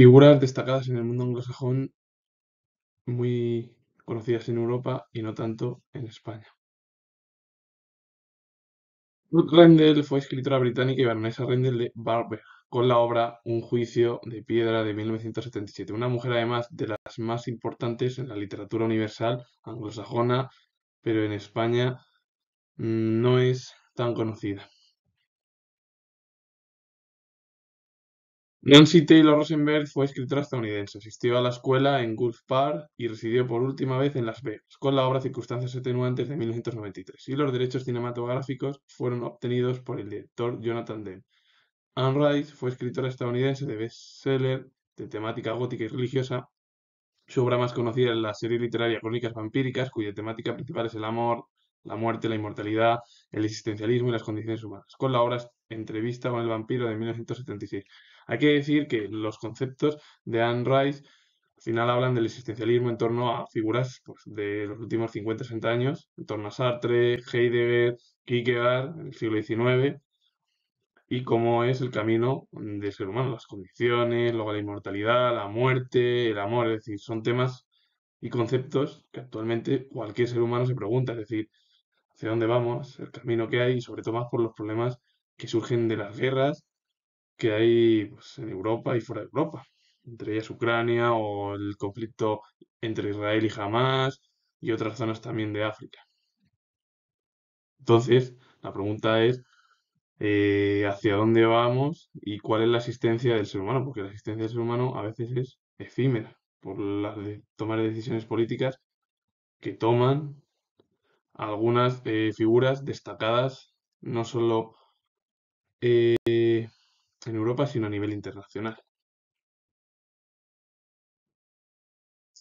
Figuras destacadas en el mundo anglosajón, muy conocidas en Europa y no tanto en España. Ruth Rendell fue escritora británica y baronesa Rendell de Barber, con la obra Un juicio de piedra de 1977, una mujer además de las más importantes en la literatura universal anglosajona, pero en España mm, no es tan conocida. Nancy Taylor Rosenberg fue escritora estadounidense, asistió a la escuela en Gulf Park y residió por última vez en Las Vegas, con la obra Circunstancias atenuantes de 1993, y los derechos cinematográficos fueron obtenidos por el director Jonathan Demme. Anne Rice fue escritora estadounidense de bestseller de temática gótica y religiosa. Su obra más conocida es la serie literaria Crónicas Vampíricas, cuya temática principal es el amor, la muerte, la inmortalidad, el existencialismo y las condiciones humanas, con la obra Entrevista con el vampiro de 1976. Hay que decir que los conceptos de Anne Rice al final hablan del existencialismo en torno a figuras pues, de los últimos 50-60 años, en torno a Sartre, Heidegger, Kierkegaard, el siglo XIX, y cómo es el camino del ser humano, las condiciones, luego la inmortalidad, la muerte, el amor, es decir, son temas y conceptos que actualmente cualquier ser humano se pregunta, es decir, hacia dónde vamos, el camino que hay y sobre todo más por los problemas que surgen de las guerras que hay pues, en Europa y fuera de Europa, entre ellas Ucrania o el conflicto entre Israel y Hamas y otras zonas también de África. Entonces, la pregunta es eh, hacia dónde vamos y cuál es la existencia del ser humano, porque la existencia del ser humano a veces es efímera por las de, tomar decisiones políticas que toman algunas eh, figuras destacadas no solo eh, en Europa, sino a nivel internacional.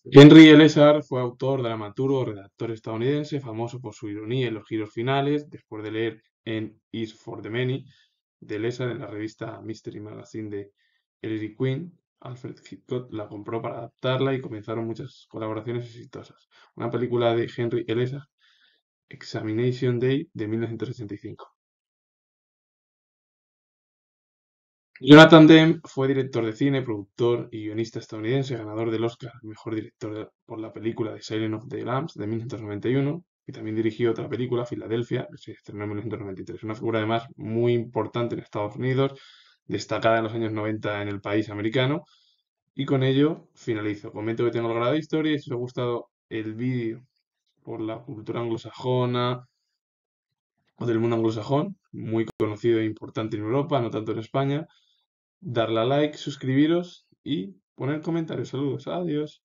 Henry Elessard fue autor, dramaturgo, redactor estadounidense, famoso por su ironía en los giros finales, después de leer en Is for the Many, de Elessard en la revista Mystery Magazine de Ellery Queen. Alfred Hitchcock la compró para adaptarla y comenzaron muchas colaboraciones exitosas. Una película de Henry Elessar. Examination Day de 1985. Jonathan Demme fue director de cine, productor y guionista estadounidense, ganador del Oscar Mejor Director por la película The Silent of the Lambs de 1991 y también dirigió otra película, Philadelphia, que se estrenó en 1993. Una figura además muy importante en Estados Unidos, destacada en los años 90 en el país americano. Y con ello finalizo. Comento que tengo el grado de historia y si os ha gustado el vídeo por la cultura anglosajona o del mundo anglosajón, muy conocido e importante en Europa, no tanto en España. Darle a like, suscribiros y poner comentarios. Saludos, adiós.